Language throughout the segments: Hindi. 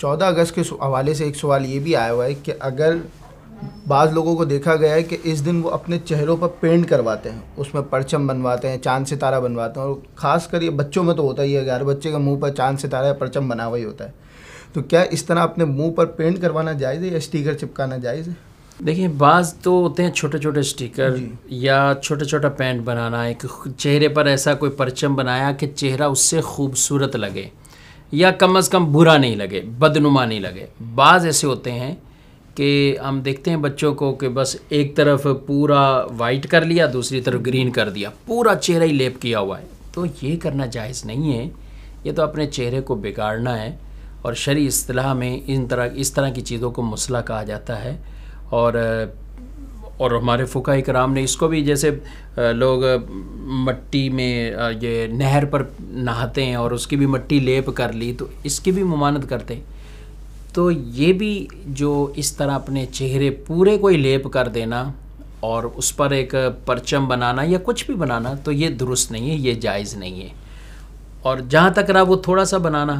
चौदह अगस्त के हवाले से एक सवाल ये भी आया हुआ है कि अगर बाज़ लोगों को देखा गया है कि इस दिन वो अपने चेहरों पर पेंट करवाते हैं उसमें परचम बनवाते हैं चांद सितारा बनवाते हैं और ख़ास कर ये बच्चों में तो होता ही है यार बच्चे के मुंह पर चांद सितारा या परचम बना हुआ ही होता है तो क्या इस तरह अपने मुंह पर पेंट करवाना जायज़ है या स्टिकर चिपकाना जायज़ है देखिए बाज तो होते हैं छोटे छोटे स्टिकर या छोटा छोटा पेंट बनाना है चेहरे पर ऐसा कोई परचम बनाया कि चेहरा उससे खूबसूरत लगे या कम अज़ कम बुरा नहीं लगे बदनुमा नहीं लगे बाज़ ऐसे होते हैं कि हम देखते हैं बच्चों को कि बस एक तरफ पूरा वाइट कर लिया दूसरी तरफ ग्रीन कर दिया पूरा चेहरा ही लेप किया हुआ है तो ये करना जायज़ नहीं है ये तो अपने चेहरे को बिगाड़ना है और शरी असलाह में इन तरह इस तरह की चीज़ों को मसला कहा जाता है और और हमारे फ़ुका कराम ने इसको भी जैसे लोग मट्टी में ये नहर पर नहाते हैं और उसकी भी मट्टी लेप कर ली तो इसकी भी ममानत करते हैं तो ये भी जो इस तरह अपने चेहरे पूरे कोई लेप कर देना और उस पर एक परचम बनाना या कुछ भी बनाना तो ये दुरुस्त नहीं है ये जायज़ नहीं है और जहाँ तक रहा वो थोड़ा सा बनाना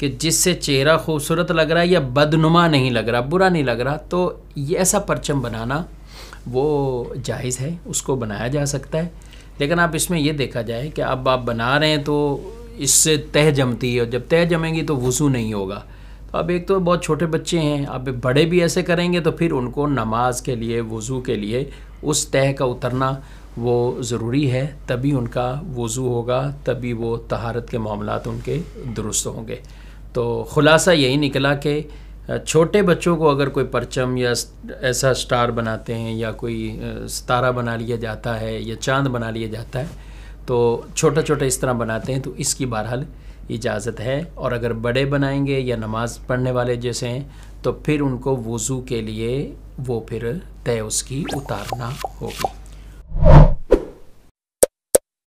कि जिससे चेहरा खूबसूरत लग रहा है या बदनुमा नहीं लग रहा बुरा नहीं लग रहा तो ये ऐसा परचम बनाना वो जायज़ है उसको बनाया जा सकता है लेकिन आप इसमें ये देखा जाए कि अब आप बना रहे हैं तो इससे तह जमती है और जब तह जमेंगी तो वज़ू नहीं होगा तो अब एक तो बहुत छोटे बच्चे हैं अब बड़े भी ऐसे करेंगे तो फिर उनको नमाज के लिए वज़ू के लिए उस तह का उतरना वो ज़रूरी है तभी उनका वज़ू होगा तभी वो तहारत के मामला उनके दुरुस्त होंगे तो ख़ुलासा यही निकला कि छोटे बच्चों को अगर कोई परचम या ऐसा स्टार बनाते हैं या कोई सितारा बना लिया जाता है या चांद बना लिया जाता है तो छोटा छोटा इस तरह बनाते हैं तो इसकी बहरहाल इजाज़त है और अगर बड़े बनाएंगे या नमाज़ पढ़ने वाले जैसे हैं तो फिर उनको वज़ू के लिए वो फिर तय उसकी उतारना होगी